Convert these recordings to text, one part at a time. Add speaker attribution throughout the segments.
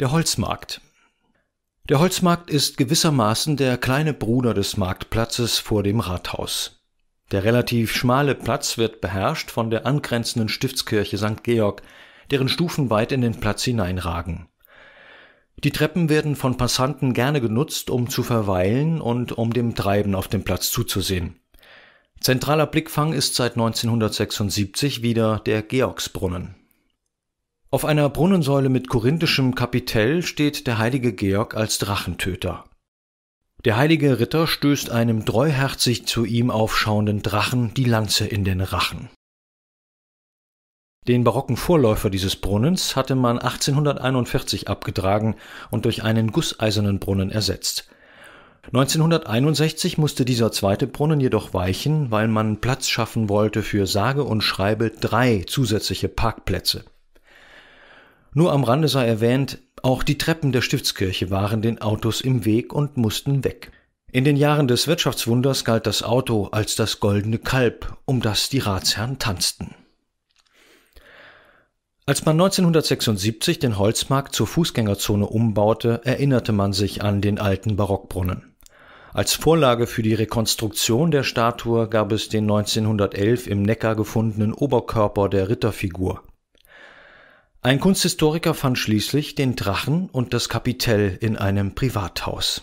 Speaker 1: Der Holzmarkt. Der Holzmarkt ist gewissermaßen der kleine Bruder des Marktplatzes vor dem Rathaus. Der relativ schmale Platz wird beherrscht von der angrenzenden Stiftskirche St. Georg, deren Stufen weit in den Platz hineinragen. Die Treppen werden von Passanten gerne genutzt, um zu verweilen und um dem Treiben auf dem Platz zuzusehen. Zentraler Blickfang ist seit 1976 wieder der Georgsbrunnen. Auf einer Brunnensäule mit korinthischem Kapitell steht der heilige Georg als Drachentöter. Der heilige Ritter stößt einem treuherzig zu ihm aufschauenden Drachen die Lanze in den Rachen. Den barocken Vorläufer dieses Brunnens hatte man 1841 abgetragen und durch einen gusseisernen Brunnen ersetzt. 1961 musste dieser zweite Brunnen jedoch weichen, weil man Platz schaffen wollte für sage und schreibe drei zusätzliche Parkplätze. Nur am Rande sei erwähnt, auch die Treppen der Stiftskirche waren den Autos im Weg und mussten weg. In den Jahren des Wirtschaftswunders galt das Auto als das goldene Kalb, um das die Ratsherren tanzten. Als man 1976 den Holzmarkt zur Fußgängerzone umbaute, erinnerte man sich an den alten Barockbrunnen. Als Vorlage für die Rekonstruktion der Statue gab es den 1911 im Neckar gefundenen Oberkörper der Ritterfigur. Ein Kunsthistoriker fand schließlich den Drachen und das Kapitell in einem Privathaus.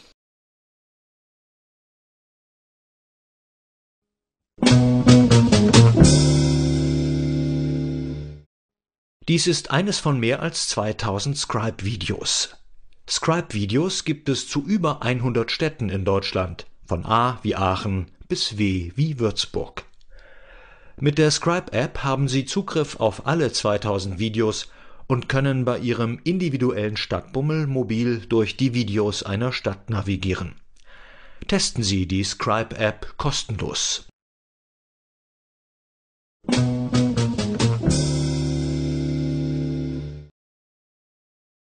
Speaker 1: Dies ist eines von mehr als 2000 Scribe-Videos. Scribe-Videos gibt es zu über 100 Städten in Deutschland, von A wie Aachen bis W wie Würzburg. Mit der Scribe-App haben Sie Zugriff auf alle 2000 Videos und können bei ihrem individuellen Stadtbummel mobil durch die Videos einer Stadt navigieren. Testen Sie die Scribe-App kostenlos.